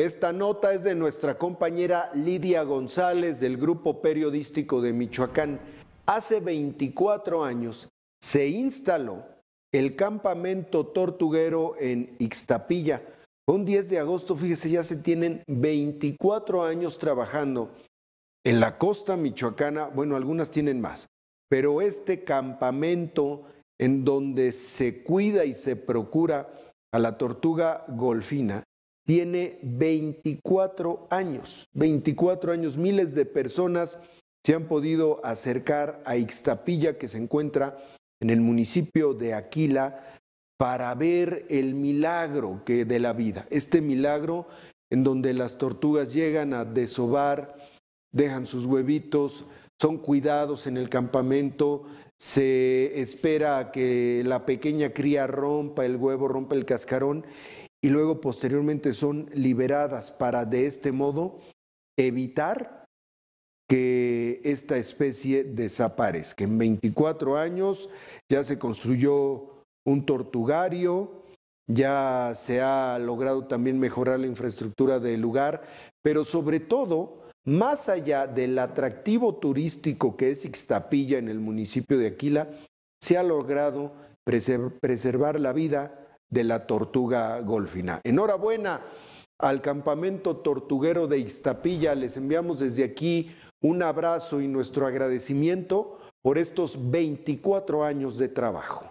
Esta nota es de nuestra compañera Lidia González del Grupo Periodístico de Michoacán. Hace 24 años se instaló el campamento tortuguero en Ixtapilla. Un 10 de agosto, fíjese, ya se tienen 24 años trabajando en la costa michoacana. Bueno, algunas tienen más, pero este campamento en donde se cuida y se procura a la tortuga golfina tiene 24 años. 24 años, miles de personas se han podido acercar a Ixtapilla, que se encuentra en el municipio de Aquila, para ver el milagro que de la vida. Este milagro en donde las tortugas llegan a desovar, dejan sus huevitos, son cuidados en el campamento, se espera a que la pequeña cría rompa el huevo, rompa el cascarón y luego posteriormente son liberadas para de este modo evitar que esta especie desaparezca. En 24 años ya se construyó un tortugario, ya se ha logrado también mejorar la infraestructura del lugar, pero sobre todo, más allá del atractivo turístico que es Ixtapilla en el municipio de Aquila, se ha logrado preservar la vida de la tortuga golfina. Enhorabuena al campamento tortuguero de Ixtapilla. Les enviamos desde aquí un abrazo y nuestro agradecimiento por estos 24 años de trabajo.